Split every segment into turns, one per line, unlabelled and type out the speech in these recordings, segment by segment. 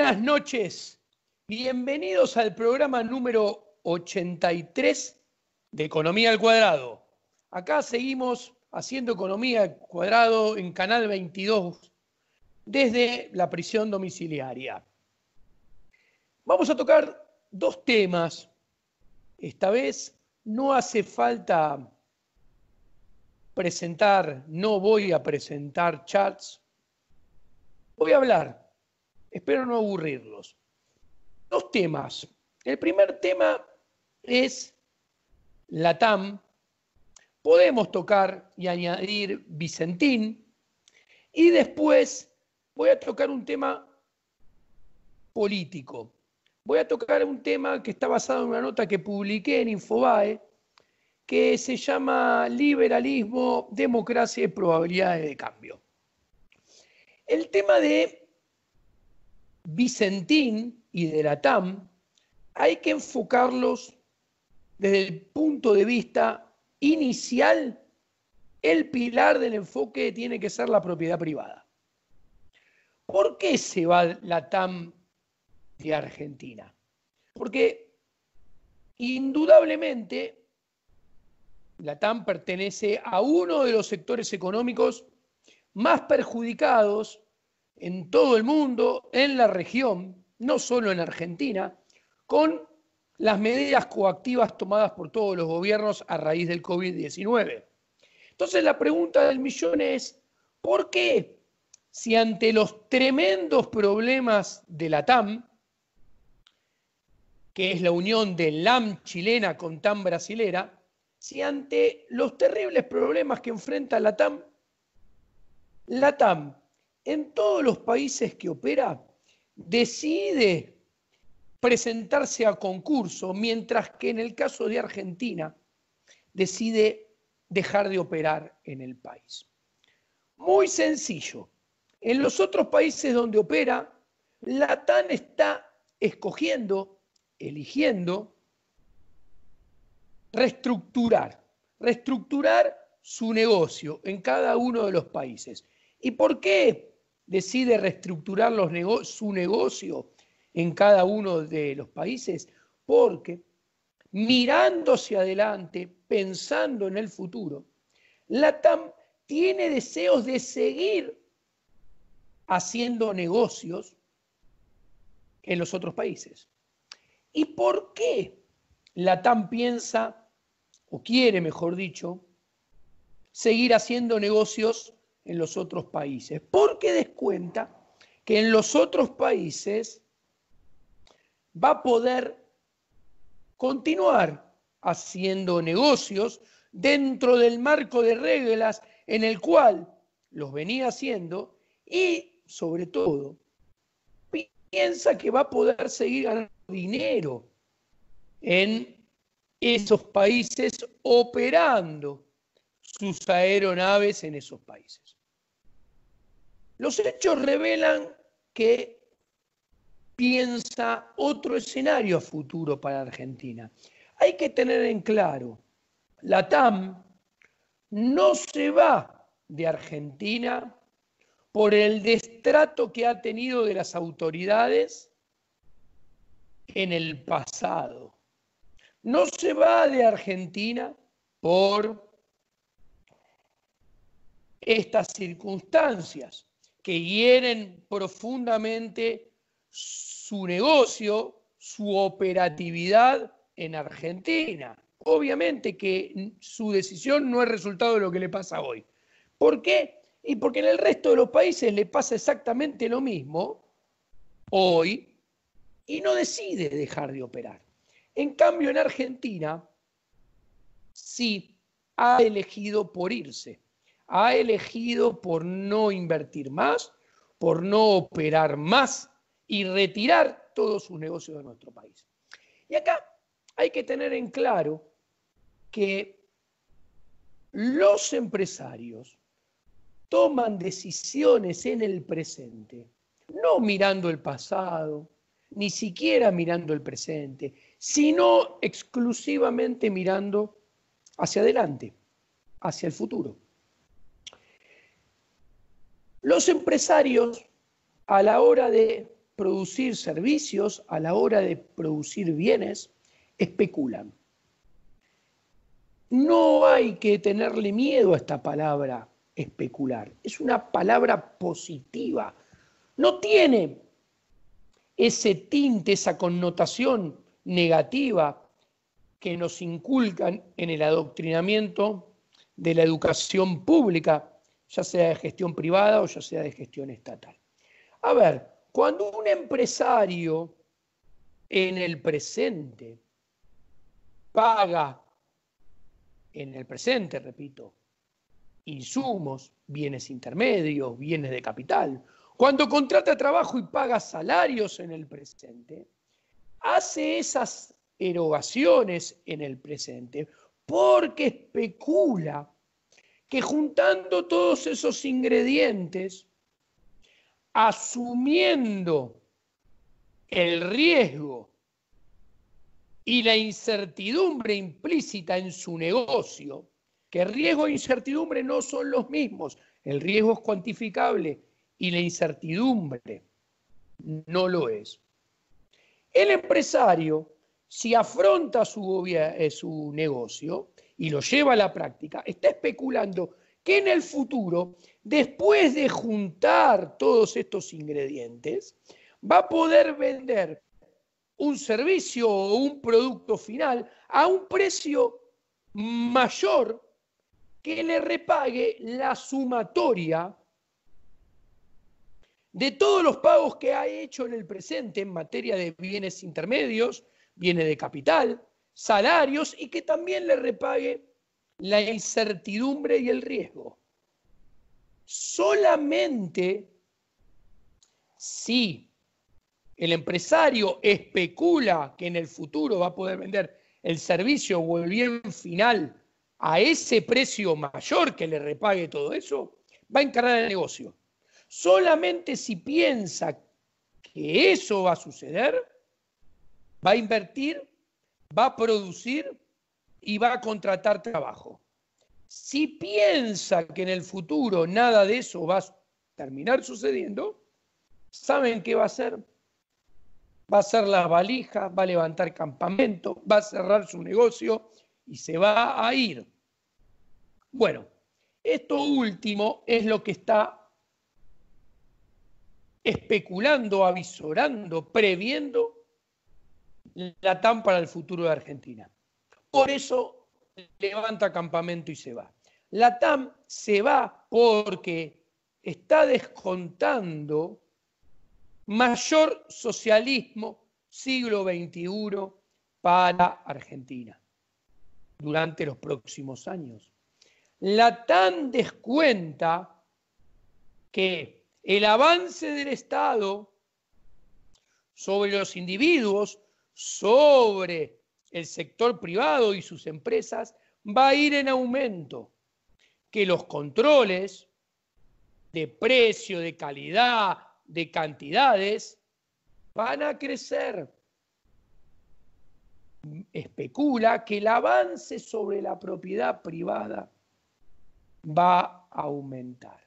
buenas noches. Bienvenidos al programa número 83 de Economía al Cuadrado. Acá seguimos haciendo Economía al Cuadrado en Canal 22 desde la prisión domiciliaria. Vamos a tocar dos temas. Esta vez no hace falta presentar, no voy a presentar charts. Voy a hablar Espero no aburrirlos. Dos temas. El primer tema es la TAM. Podemos tocar y añadir Vicentín. Y después voy a tocar un tema político. Voy a tocar un tema que está basado en una nota que publiqué en Infobae, que se llama Liberalismo, Democracia y Probabilidades de Cambio. El tema de Vicentín y de la TAM, hay que enfocarlos desde el punto de vista inicial. El pilar del enfoque tiene que ser la propiedad privada. ¿Por qué se va la TAM de Argentina? Porque indudablemente la TAM pertenece a uno de los sectores económicos más perjudicados en todo el mundo, en la región, no solo en Argentina, con las medidas coactivas tomadas por todos los gobiernos a raíz del COVID-19. Entonces la pregunta del millón es, ¿por qué si ante los tremendos problemas de la TAM, que es la unión de LAM chilena con TAM brasilera, si ante los terribles problemas que enfrenta la TAM, la TAM en todos los países que opera, decide presentarse a concurso, mientras que en el caso de Argentina decide dejar de operar en el país. Muy sencillo. En los otros países donde opera, TAN está escogiendo, eligiendo, reestructurar, reestructurar su negocio en cada uno de los países. ¿Y por qué? decide reestructurar su negocio en cada uno de los países, porque mirándose adelante, pensando en el futuro, la tiene deseos de seguir haciendo negocios en los otros países. ¿Y por qué Latam piensa, o quiere mejor dicho, seguir haciendo negocios en los otros países, porque descuenta que en los otros países va a poder continuar haciendo negocios dentro del marco de reglas en el cual los venía haciendo y, sobre todo, piensa que va a poder seguir ganando dinero en esos países operando sus aeronaves en esos países. Los hechos revelan que piensa otro escenario futuro para Argentina. Hay que tener en claro, la TAM no se va de Argentina por el destrato que ha tenido de las autoridades en el pasado. No se va de Argentina por estas circunstancias que hieren profundamente su negocio, su operatividad en Argentina. Obviamente que su decisión no es resultado de lo que le pasa hoy. ¿Por qué? Y porque en el resto de los países le pasa exactamente lo mismo hoy y no decide dejar de operar. En cambio, en Argentina, sí ha elegido por irse ha elegido por no invertir más, por no operar más y retirar todos sus negocios de nuestro país. Y acá hay que tener en claro que los empresarios toman decisiones en el presente, no mirando el pasado, ni siquiera mirando el presente, sino exclusivamente mirando hacia adelante, hacia el futuro. Los empresarios, a la hora de producir servicios, a la hora de producir bienes, especulan. No hay que tenerle miedo a esta palabra especular. Es una palabra positiva. No tiene ese tinte, esa connotación negativa que nos inculcan en el adoctrinamiento de la educación pública ya sea de gestión privada o ya sea de gestión estatal. A ver, cuando un empresario en el presente paga, en el presente, repito, insumos, bienes intermedios, bienes de capital, cuando contrata trabajo y paga salarios en el presente, hace esas erogaciones en el presente porque especula que juntando todos esos ingredientes, asumiendo el riesgo y la incertidumbre implícita en su negocio, que riesgo e incertidumbre no son los mismos, el riesgo es cuantificable y la incertidumbre no lo es. El empresario, si afronta su, eh, su negocio, y lo lleva a la práctica, está especulando que en el futuro, después de juntar todos estos ingredientes, va a poder vender un servicio o un producto final a un precio mayor que le repague la sumatoria de todos los pagos que ha hecho en el presente en materia de bienes intermedios, bienes de capital, salarios y que también le repague la incertidumbre y el riesgo. Solamente si el empresario especula que en el futuro va a poder vender el servicio o el bien final a ese precio mayor que le repague todo eso, va a encarar el negocio. Solamente si piensa que eso va a suceder, va a invertir va a producir y va a contratar trabajo. Si piensa que en el futuro nada de eso va a terminar sucediendo, ¿saben qué va a hacer? Va a hacer la valija, va a levantar campamento, va a cerrar su negocio y se va a ir. Bueno, esto último es lo que está especulando, avisorando, previendo la TAM para el futuro de Argentina. Por eso levanta campamento y se va. La TAM se va porque está descontando mayor socialismo siglo XXI para Argentina durante los próximos años. La TAM descuenta que el avance del Estado sobre los individuos sobre el sector privado y sus empresas va a ir en aumento. Que los controles de precio, de calidad, de cantidades, van a crecer. Especula que el avance sobre la propiedad privada va a aumentar.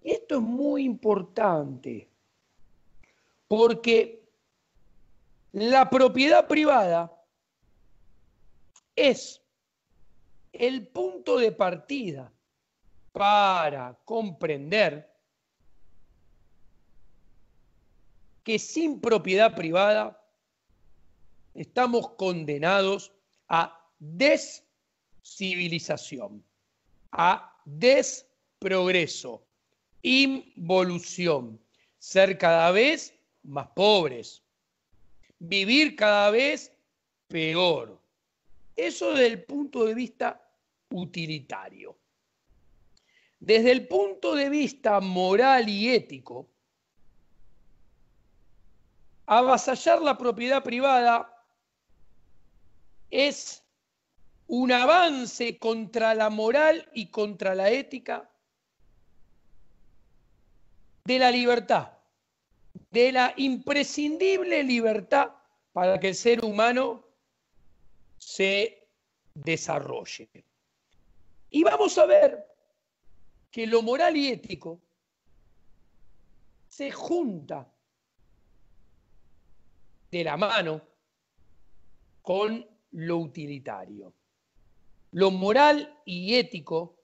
esto es muy importante, porque la propiedad privada es el punto de partida para comprender que sin propiedad privada estamos condenados a descivilización, a desprogreso, involución, ser cada vez más pobres, vivir cada vez peor. Eso desde el punto de vista utilitario. Desde el punto de vista moral y ético, avasallar la propiedad privada es un avance contra la moral y contra la ética de la libertad de la imprescindible libertad para que el ser humano se desarrolle. Y vamos a ver que lo moral y ético se junta de la mano con lo utilitario. Lo moral y ético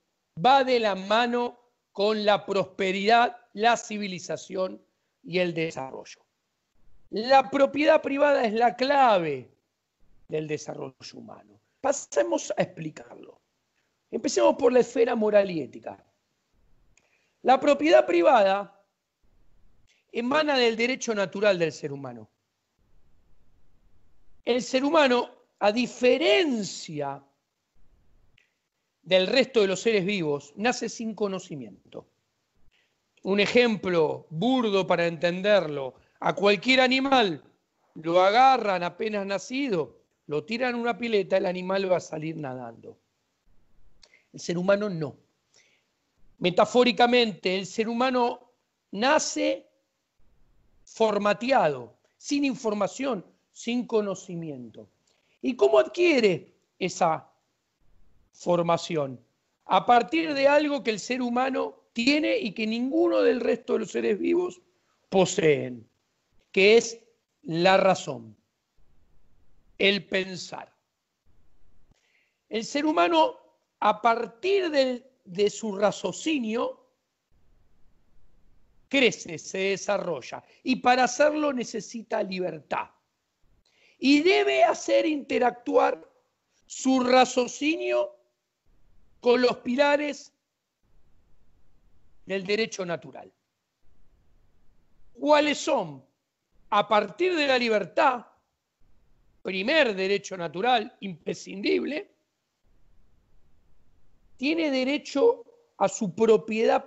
va de la mano con la prosperidad, la civilización y el desarrollo. La propiedad privada es la clave del desarrollo humano. Pasemos a explicarlo. Empecemos por la esfera moral y ética. La propiedad privada emana del derecho natural del ser humano. El ser humano, a diferencia del resto de los seres vivos, nace sin conocimiento un ejemplo burdo para entenderlo, a cualquier animal lo agarran apenas nacido, lo tiran a una pileta, el animal va a salir nadando. El ser humano no. Metafóricamente, el ser humano nace formateado, sin información, sin conocimiento. ¿Y cómo adquiere esa formación? A partir de algo que el ser humano tiene y que ninguno del resto de los seres vivos poseen, que es la razón, el pensar. El ser humano, a partir de su raciocinio, crece, se desarrolla y para hacerlo necesita libertad. Y debe hacer interactuar su raciocinio con los pilares del derecho natural. ¿Cuáles son? A partir de la libertad, primer derecho natural imprescindible, tiene derecho a su propiedad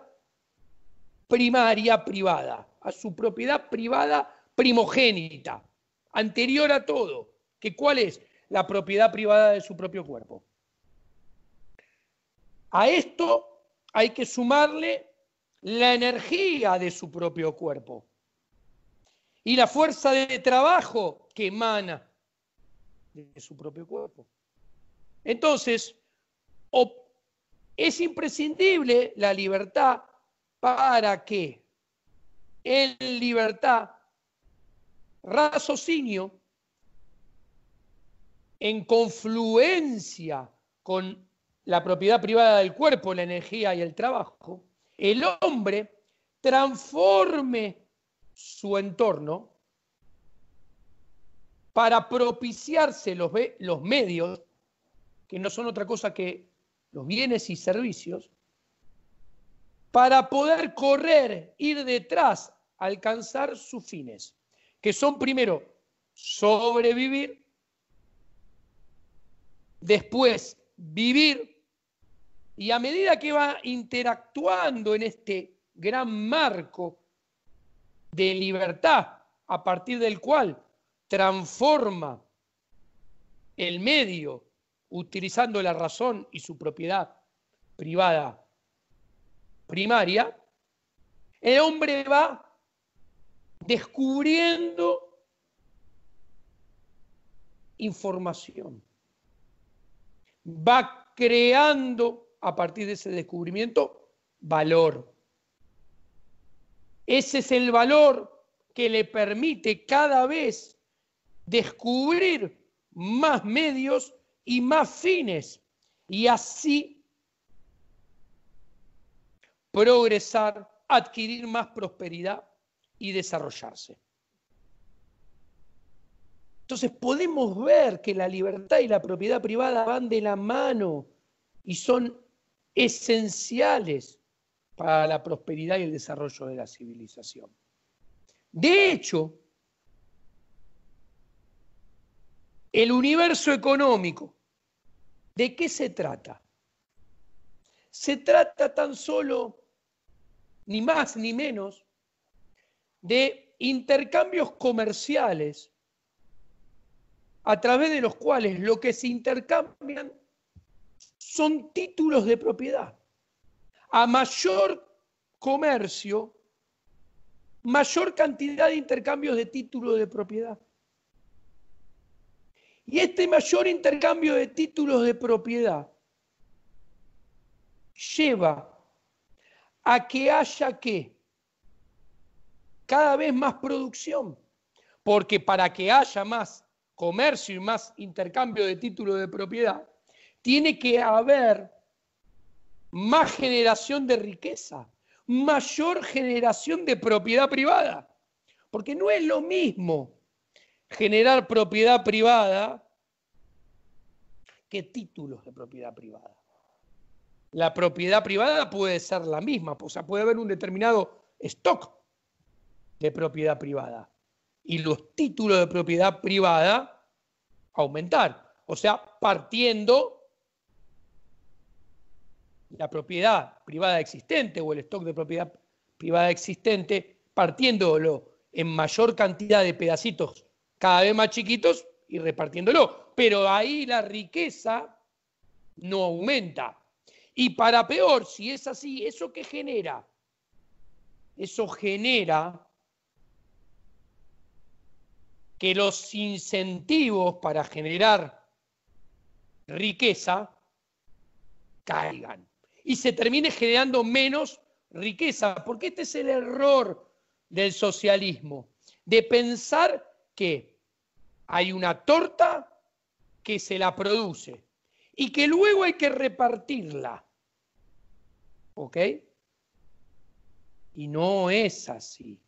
primaria privada, a su propiedad privada primogénita, anterior a todo, que cuál es la propiedad privada de su propio cuerpo. A esto hay que sumarle la energía de su propio cuerpo y la fuerza de trabajo que emana de su propio cuerpo. Entonces, es imprescindible la libertad para que en libertad, raciocinio, en confluencia con la propiedad privada del cuerpo, la energía y el trabajo, el hombre transforme su entorno para propiciarse los, medios, que no son otra cosa que los bienes y servicios, para poder correr, ir detrás, alcanzar sus fines, que son primero sobrevivir, después vivir y a medida que va interactuando en este gran marco de libertad, a partir del cual transforma el medio utilizando la razón y su propiedad privada primaria, el hombre va descubriendo información, va creando a partir de ese descubrimiento valor. Ese es el valor que le permite cada vez descubrir más medios y más fines y así progresar, adquirir más prosperidad y desarrollarse. Entonces podemos ver que la libertad y la propiedad privada van de la mano y son esenciales para la prosperidad y el desarrollo de la civilización. De hecho, el universo económico, ¿de qué se trata? Se trata tan solo, ni más ni menos, de intercambios comerciales a través de los cuales lo que se intercambian son títulos de propiedad. A mayor comercio, mayor cantidad de intercambios de títulos de propiedad. Y este mayor intercambio de títulos de propiedad lleva a que haya que cada vez más producción, porque para que haya más comercio y más intercambio de títulos de propiedad, tiene que haber más generación de riqueza, mayor generación de propiedad privada. Porque no es lo mismo generar propiedad privada que títulos de propiedad privada. La propiedad privada puede ser la misma, o sea, puede haber un determinado stock de propiedad privada y los títulos de propiedad privada aumentar. O sea, partiendo la propiedad privada existente o el stock de propiedad privada existente, partiéndolo en mayor cantidad de pedacitos cada vez más chiquitos y repartiéndolo. Pero ahí la riqueza no aumenta. Y para peor, si es así, ¿eso qué genera? Eso genera que los incentivos para generar riqueza caigan y se termine generando menos riqueza, porque este es el error del socialismo, de pensar que hay una torta que se la produce y que luego hay que repartirla. ¿Ok? Y no es así.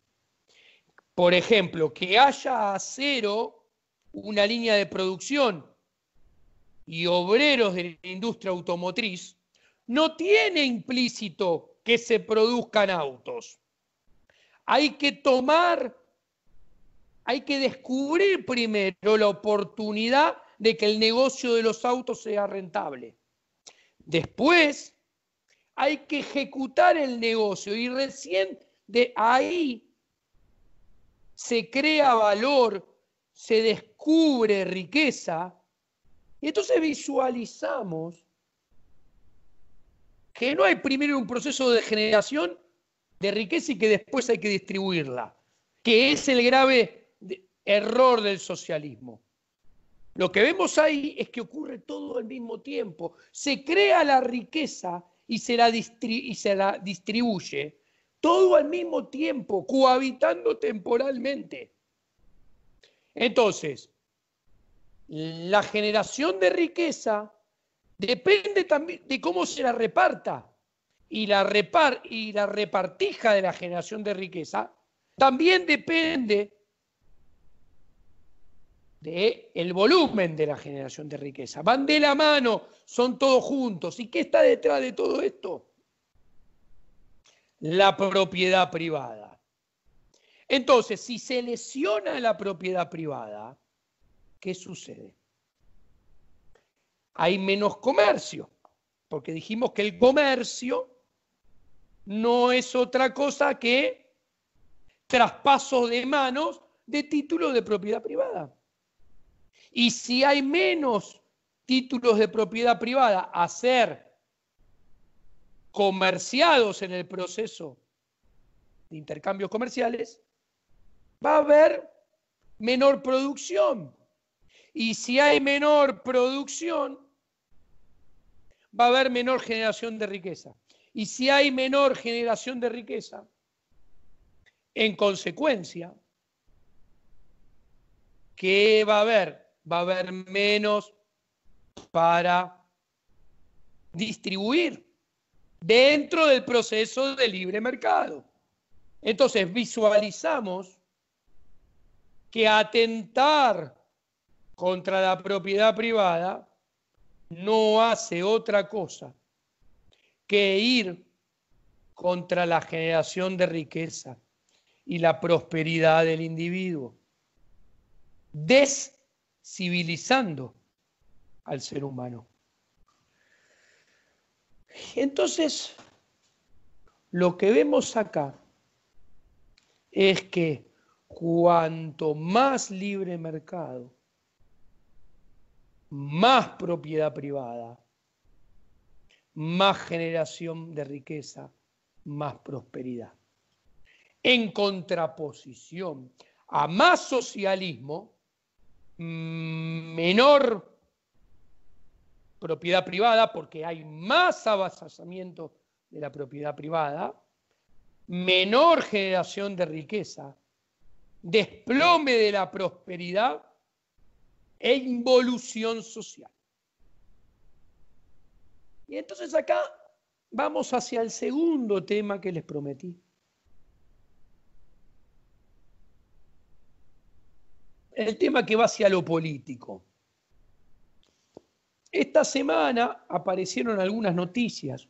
Por ejemplo, que haya a cero una línea de producción y obreros de la industria automotriz no tiene implícito que se produzcan autos. Hay que tomar, hay que descubrir primero la oportunidad de que el negocio de los autos sea rentable. Después, hay que ejecutar el negocio y recién de ahí se crea valor, se descubre riqueza. Y entonces visualizamos que no hay primero un proceso de generación de riqueza y que después hay que distribuirla, que es el grave error del socialismo. Lo que vemos ahí es que ocurre todo al mismo tiempo. Se crea la riqueza y se la, y se la distribuye todo al mismo tiempo, cohabitando temporalmente. Entonces, la generación de riqueza Depende también de cómo se la reparta. Y la, y la repartija de la generación de riqueza también depende del el volumen de la generación de riqueza. Van de la mano, son todos juntos. ¿Y qué está detrás de todo esto? La propiedad privada. Entonces, si se lesiona la propiedad privada, ¿qué sucede? hay menos comercio, porque dijimos que el comercio no es otra cosa que traspasos de manos de títulos de propiedad privada. Y si hay menos títulos de propiedad privada a ser comerciados en el proceso de intercambios comerciales, va a haber menor producción. Y si hay menor producción, va a haber menor generación de riqueza. Y si hay menor generación de riqueza, en consecuencia, ¿qué va a haber? Va a haber menos para distribuir dentro del proceso de libre mercado. Entonces visualizamos que atentar contra la propiedad privada no hace otra cosa que ir contra la generación de riqueza y la prosperidad del individuo, descivilizando al ser humano. Entonces, lo que vemos acá es que cuanto más libre mercado, más propiedad privada, más generación de riqueza, más prosperidad. En contraposición a más socialismo, menor propiedad privada, porque hay más avasazamiento de la propiedad privada, menor generación de riqueza, desplome de la prosperidad e involución social. Y entonces acá vamos hacia el segundo tema que les prometí. El tema que va hacia lo político. Esta semana aparecieron algunas noticias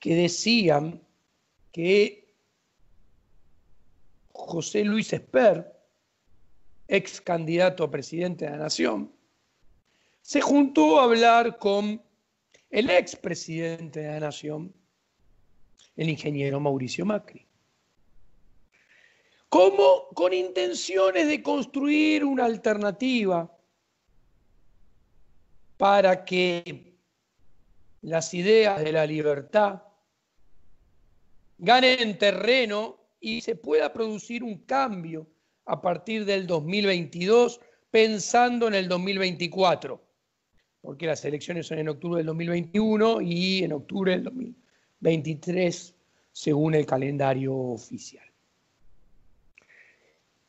que decían que José Luis Esper, ex candidato a presidente de la Nación, se juntó a hablar con el ex presidente de la Nación, el ingeniero Mauricio Macri. Como con intenciones de construir una alternativa para que las ideas de la libertad ganen terreno y se pueda producir un cambio a partir del 2022, pensando en el 2024, porque las elecciones son en octubre del 2021 y en octubre del 2023, según el calendario oficial.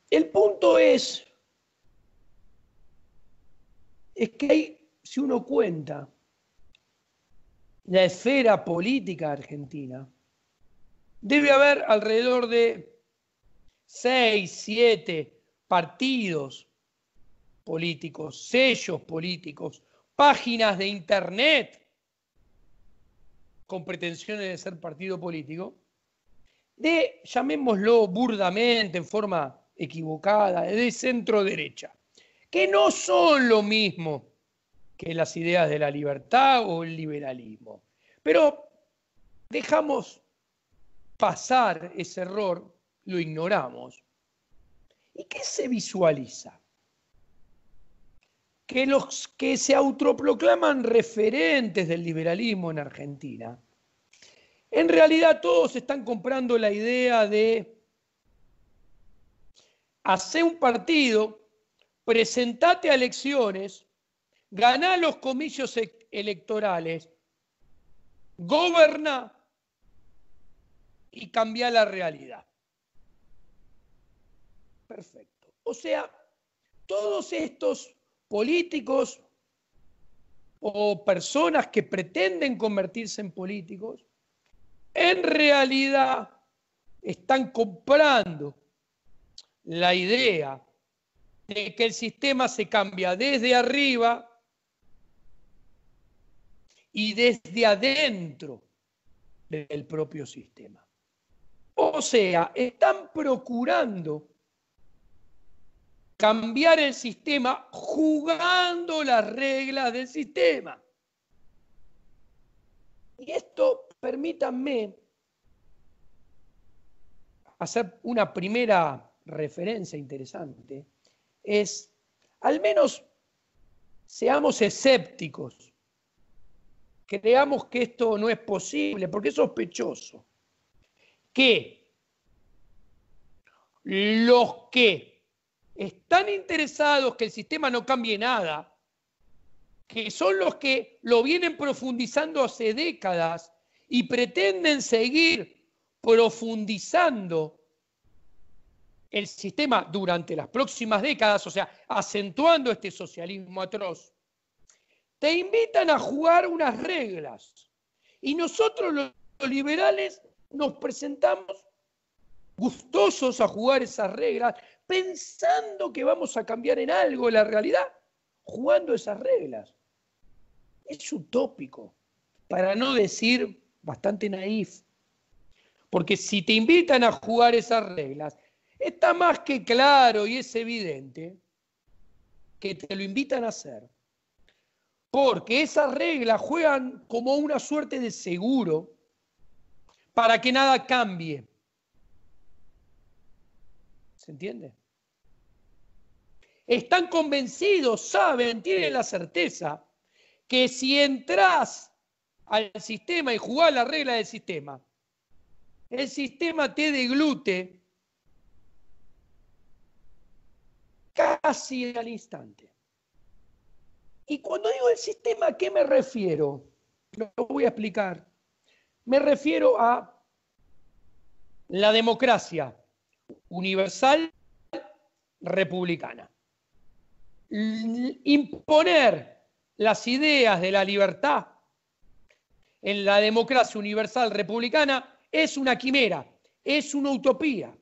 El punto es, es que si uno cuenta la esfera política argentina, debe haber alrededor de seis, siete partidos políticos, sellos políticos, páginas de internet con pretensiones de ser partido político, de, llamémoslo burdamente, en forma equivocada, de centro derecha, que no son lo mismo que las ideas de la libertad o el liberalismo. Pero dejamos pasar ese error lo ignoramos. ¿Y qué se visualiza? Que los que se autoproclaman referentes del liberalismo en Argentina, en realidad todos están comprando la idea de hacer un partido, presentate a elecciones, ganá los comicios e-, electorales, goberna y cambia la realidad. Perfecto. O sea, todos estos políticos o personas que pretenden convertirse en políticos, en realidad están comprando la idea de que el sistema se cambia desde arriba y desde adentro del propio sistema. O sea, están procurando cambiar el sistema jugando las reglas del sistema. Y esto, permítanme hacer una primera referencia interesante, es al menos seamos escépticos, creamos que esto no es posible, porque es sospechoso que los que están interesados que el sistema no cambie nada, que son los que lo vienen profundizando hace décadas y pretenden seguir profundizando el sistema durante las próximas décadas, o sea, acentuando este socialismo atroz, te invitan a jugar unas reglas. Y nosotros los liberales nos presentamos gustosos a jugar esas reglas, pensando que vamos a cambiar en algo la realidad, jugando esas reglas. Es utópico, para no decir bastante naif. Porque si te invitan a jugar esas reglas, está más que claro y es evidente que te lo invitan a hacer. Porque esas reglas juegan como una suerte de seguro para que nada cambie. ¿Se entiende? Están convencidos, saben, tienen la certeza que si entras al sistema y jugás la regla del sistema, el sistema te deglute casi al instante. Y cuando digo el sistema, ¿a qué me refiero? Lo voy a explicar. Me refiero a la democracia, universal republicana. Imponer las ideas de la libertad en la democracia universal republicana es una quimera, es una utopía.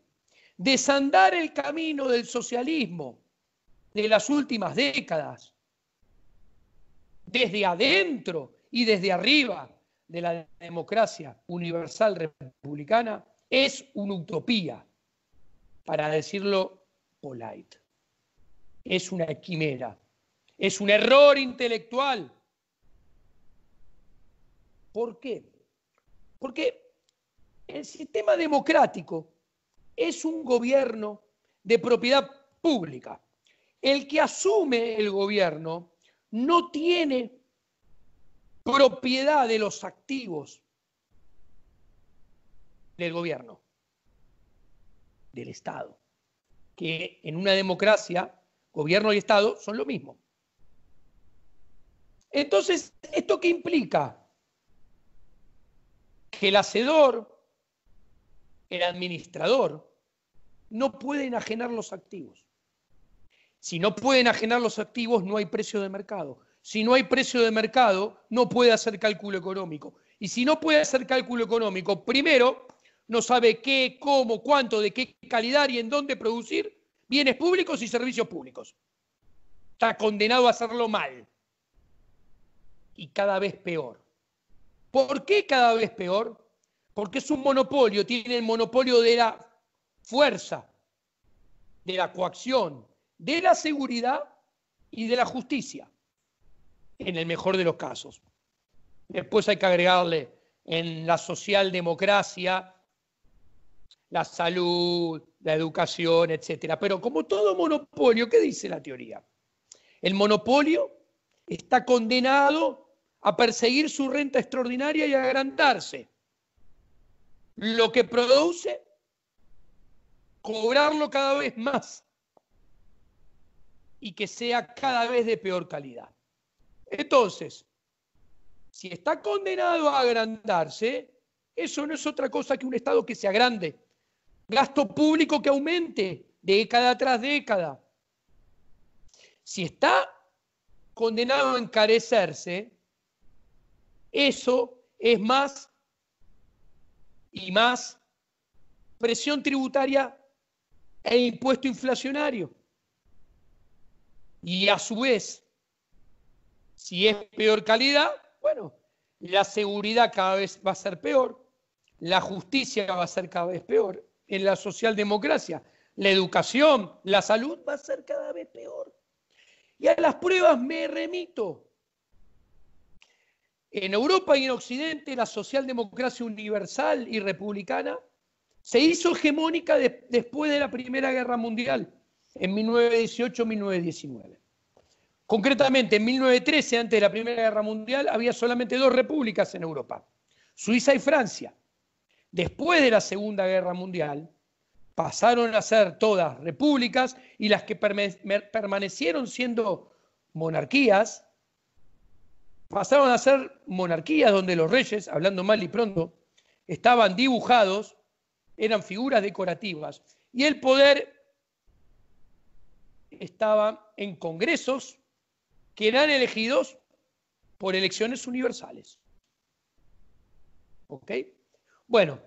Desandar el camino del socialismo de las últimas décadas, desde adentro y desde arriba de la democracia universal republicana, es una utopía para decirlo polite. Es una quimera, es un error intelectual. ¿Por qué? Porque el sistema democrático es un gobierno de propiedad pública. El que asume el gobierno no tiene propiedad de los activos del gobierno del Estado, que en una democracia, gobierno y Estado son lo mismo. Entonces, ¿esto qué implica? Que el hacedor, el administrador, no puede enajenar los activos. Si no puede enajenar los activos, no hay precio de mercado. Si no hay precio de mercado, no puede hacer cálculo económico. Y si no puede hacer cálculo económico, primero, no sabe qué, cómo, cuánto, de qué calidad y en dónde producir bienes públicos y servicios públicos. Está condenado a hacerlo mal. Y cada vez peor. ¿Por qué cada vez peor? Porque es un monopolio, tiene el monopolio de la fuerza, de la coacción, de la seguridad y de la justicia, en el mejor de los casos. Después hay que agregarle en la socialdemocracia la salud, la educación, etcétera. Pero como todo monopolio, ¿qué dice la teoría? El monopolio está condenado a perseguir su renta extraordinaria y a agrandarse. Lo que produce, cobrarlo cada vez más y que sea cada vez de peor calidad. Entonces, si está condenado a agrandarse, eso no es otra cosa que un Estado que se agrande Gasto público que aumente década tras década. Si está condenado a encarecerse, eso es más y más presión tributaria e impuesto inflacionario. Y a su vez, si es peor calidad, bueno, la seguridad cada vez va a ser peor, la justicia va a ser cada vez peor en la socialdemocracia, la educación, la salud va a ser cada vez peor. Y a las pruebas me remito. En Europa y en Occidente, la socialdemocracia universal y republicana se hizo hegemónica después de la Primera Guerra Mundial, en 1918-1919. Concretamente, en 1913, antes de la Primera Guerra Mundial, había solamente dos repúblicas en Europa, Suiza y Francia después de la Segunda Guerra Mundial, pasaron a ser todas repúblicas y las que permanecieron siendo monarquías, pasaron a ser monarquías donde los reyes, hablando mal y pronto, estaban dibujados, eran figuras decorativas, y el poder estaba en congresos que eran elegidos por elecciones universales. ¿Ok? Bueno,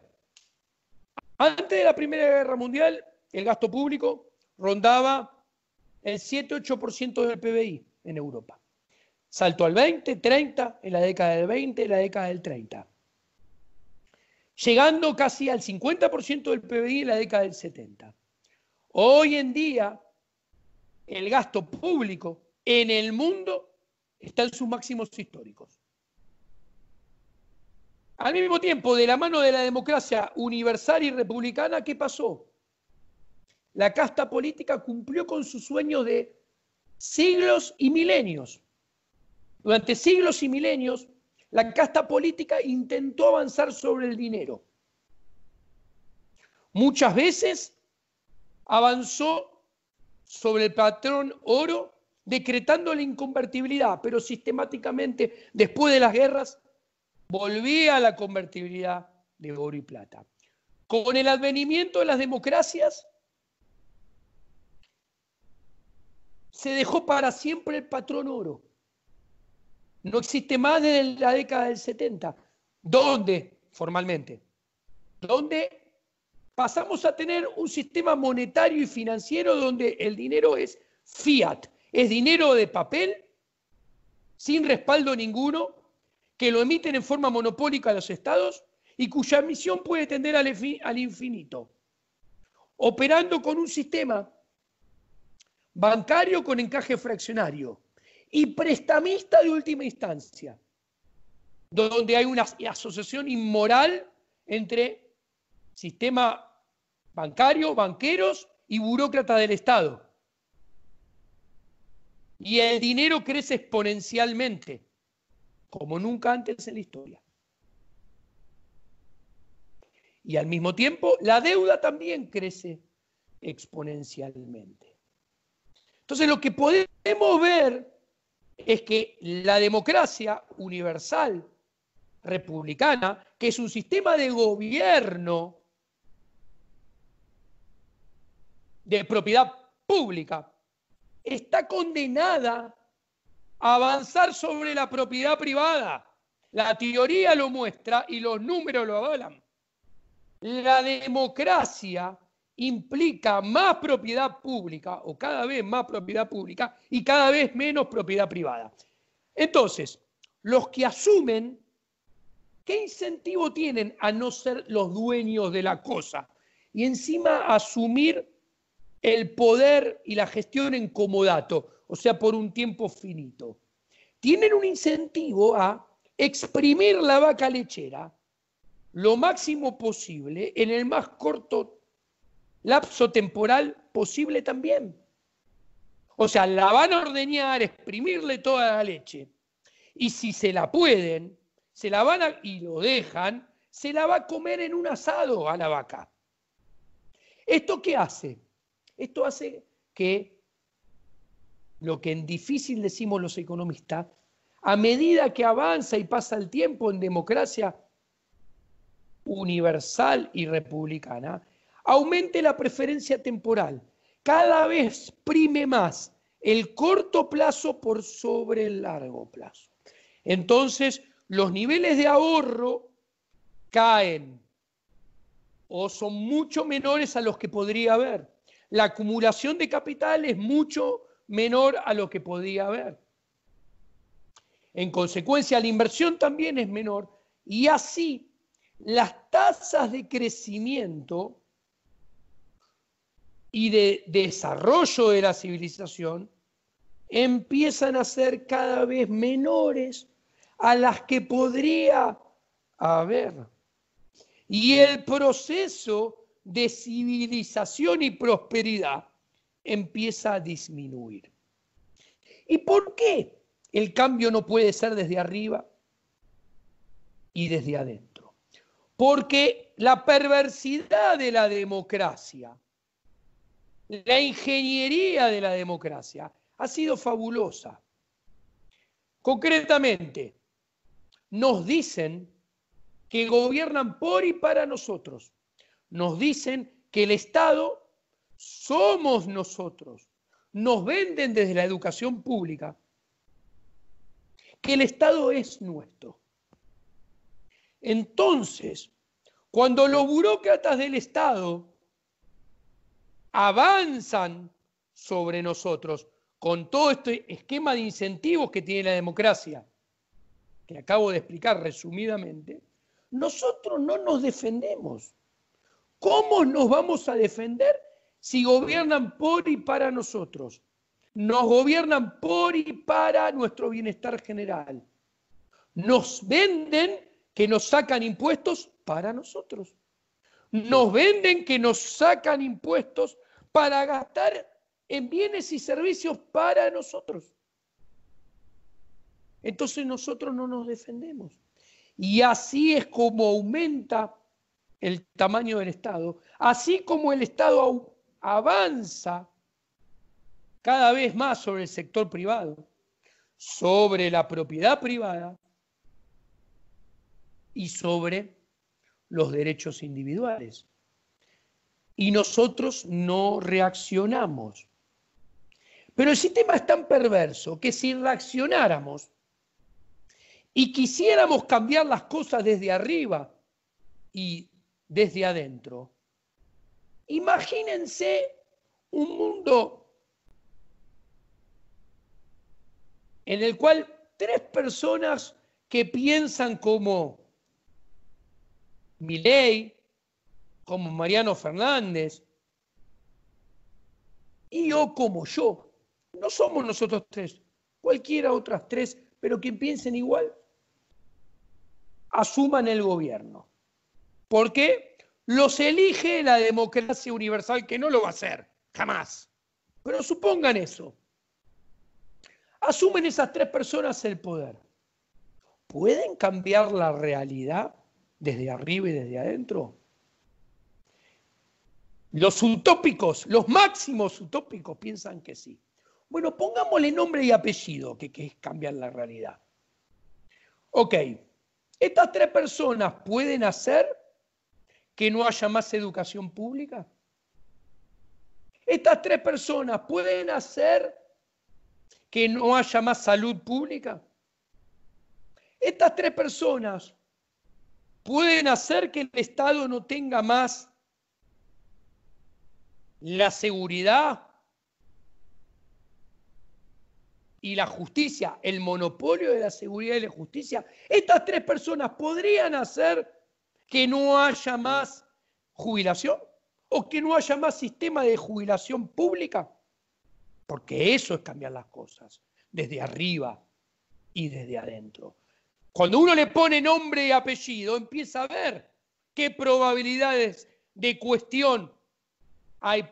antes de la Primera Guerra Mundial, el gasto público rondaba el 7-8% del PBI en Europa. Saltó al 20, 30, en la década del 20, y la década del 30. Llegando casi al 50% del PBI en la década del 70. Hoy en día, el gasto público en el mundo está en sus máximos históricos. Al mismo tiempo, de la mano de la democracia universal y republicana, ¿qué pasó? La casta política cumplió con su sueño de siglos y milenios. Durante siglos y milenios, la casta política intentó avanzar sobre el dinero. Muchas veces avanzó sobre el patrón oro, decretando la inconvertibilidad, pero sistemáticamente, después de las guerras, volvía a la convertibilidad de oro y plata. Con el advenimiento de las democracias, se dejó para siempre el patrón oro. No existe más desde la década del 70. ¿Dónde? Formalmente. Donde pasamos a tener un sistema monetario y financiero donde el dinero es fiat, es dinero de papel, sin respaldo ninguno, que lo emiten en forma monopólica a los estados y cuya misión puede tender al infinito, operando con un sistema bancario con encaje fraccionario y prestamista de última instancia, donde hay una asociación inmoral entre sistema bancario, banqueros y burócrata del Estado. Y el dinero crece exponencialmente como nunca antes en la historia. Y al mismo tiempo, la deuda también crece exponencialmente. Entonces, lo que podemos ver es que la democracia universal, republicana, que es un sistema de gobierno de propiedad pública, está condenada avanzar sobre la propiedad privada. La teoría lo muestra y los números lo avalan. La democracia implica más propiedad pública o cada vez más propiedad pública y cada vez menos propiedad privada. Entonces, los que asumen, ¿qué incentivo tienen a no ser los dueños de la cosa? Y encima asumir el poder y la gestión en comodato o sea, por un tiempo finito. Tienen un incentivo a exprimir la vaca lechera lo máximo posible en el más corto lapso temporal posible también. O sea, la van a ordeñar, exprimirle toda la leche. Y si se la pueden, se la van y lo dejan, se la va a comer en un asado a la vaca. ¿Esto qué hace? Esto hace que lo que en difícil decimos los economistas, a medida que avanza y pasa el tiempo en democracia universal y republicana, aumente la preferencia temporal. Cada vez prime más el corto plazo por sobre el largo plazo. Entonces, los niveles de ahorro caen o son mucho menores a los que podría haber. La acumulación de capital es mucho menor a lo que podía haber. En consecuencia, la inversión también es menor y así las tasas de crecimiento y de desarrollo de la civilización empiezan a ser cada vez menores a las que podría haber. Y el proceso de civilización y prosperidad empieza a disminuir. ¿Y por qué el cambio no puede ser desde arriba y desde adentro? Porque la perversidad de la democracia, la ingeniería de la democracia ha sido fabulosa. Concretamente, nos dicen que gobiernan por y para nosotros. Nos dicen que el Estado somos nosotros. Nos venden desde la educación pública que el Estado es nuestro. Entonces, cuando los burócratas del Estado avanzan sobre nosotros con todo este esquema de incentivos que tiene la democracia, que acabo de explicar resumidamente, nosotros no nos defendemos. ¿Cómo nos vamos a defender si gobiernan por y para nosotros. Nos gobiernan por y para nuestro bienestar general. Nos venden que nos sacan impuestos para nosotros. Nos venden que nos sacan impuestos para gastar en bienes y servicios para nosotros. Entonces nosotros no nos defendemos. Y así es como aumenta el tamaño del Estado, así como el Estado avanza cada vez más sobre el sector privado, sobre la propiedad privada y sobre los derechos individuales. Y nosotros no reaccionamos. Pero el sistema es tan perverso que si reaccionáramos y quisiéramos cambiar las cosas desde arriba y desde adentro, Imagínense un mundo en el cual tres personas que piensan como Milei, como Mariano Fernández, y yo como yo, no somos nosotros tres, cualquiera otras tres, pero quien piensen igual, asuman el gobierno. ¿Por qué? los elige la democracia universal, que no lo va a hacer, jamás. Pero supongan eso. Asumen esas tres personas el poder. ¿Pueden cambiar la realidad desde arriba y desde adentro? Los utópicos, los máximos utópicos piensan que sí. Bueno, pongámosle nombre y apellido, que, que es cambiar la realidad. Ok, estas tres personas pueden hacer que no haya más educación pública? Estas tres personas pueden hacer que no haya más salud pública. Estas tres personas pueden hacer que el Estado no tenga más la seguridad y la justicia, el monopolio de la seguridad y la justicia. Estas tres personas podrían hacer que no haya más jubilación o que no haya más sistema de jubilación pública, porque eso es cambiar las cosas, desde arriba y desde adentro. Cuando uno le pone nombre y apellido, empieza a ver qué probabilidades de cuestión hay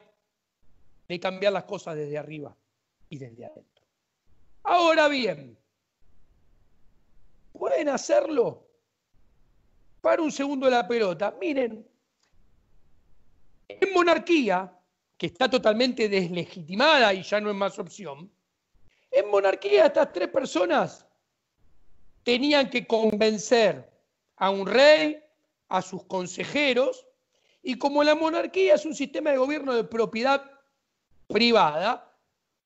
de cambiar las cosas desde arriba y desde adentro. Ahora bien, ¿pueden hacerlo? para un segundo la pelota. Miren, en monarquía, que está totalmente deslegitimada y ya no es más opción, en monarquía estas tres personas tenían que convencer a un rey, a sus consejeros, y como la monarquía es un sistema de gobierno de propiedad privada,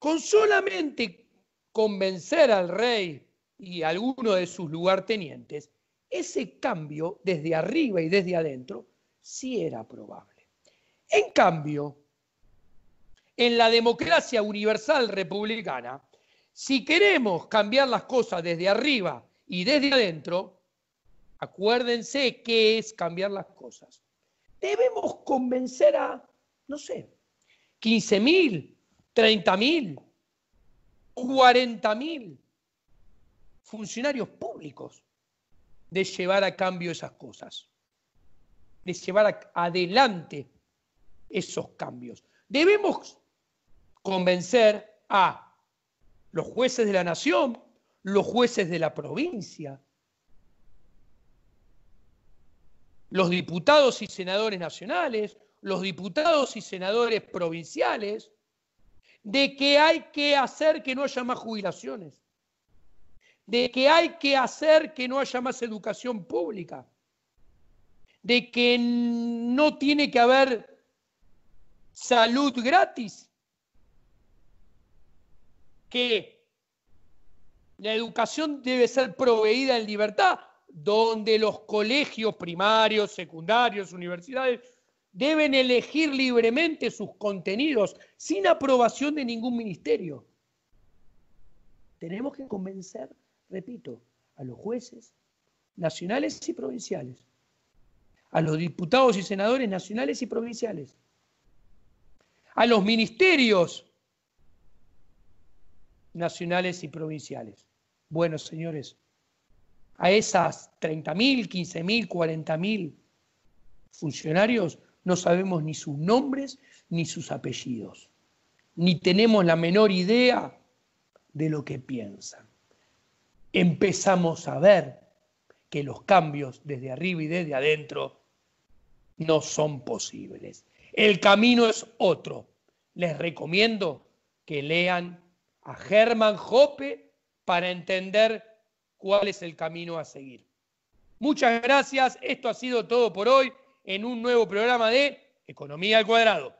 con solamente convencer al rey y a alguno de sus lugartenientes, ese cambio desde arriba y desde adentro sí era probable. En cambio, en la democracia universal republicana, si queremos cambiar las cosas desde arriba y desde adentro, acuérdense qué es cambiar las cosas. Debemos convencer a, no sé, 15.000, mil, 40.000 mil, funcionarios públicos de llevar a cambio esas cosas, de llevar adelante esos cambios. Debemos convencer a los jueces de la nación, los jueces de la provincia, los diputados y senadores nacionales, los diputados y senadores provinciales, de que hay que hacer que no haya más jubilaciones de que hay que hacer que no haya más educación pública, de que no tiene que haber salud gratis, que la educación debe ser proveída en libertad, donde los colegios primarios, secundarios, universidades deben elegir libremente sus contenidos sin aprobación de ningún ministerio. Tenemos que convencer repito, a los jueces nacionales y provinciales, a los diputados y senadores nacionales y provinciales, a los ministerios nacionales y provinciales. Bueno, señores, a esas 30.000, 15.000, 40.000 funcionarios no sabemos ni sus nombres ni sus apellidos, ni tenemos la menor idea de lo que piensan empezamos a ver que los cambios desde arriba y desde adentro no son posibles. El camino es otro. Les recomiendo que lean a Germán Hoppe para entender cuál es el camino a seguir. Muchas gracias. Esto ha sido todo por hoy en un nuevo programa de Economía al Cuadrado.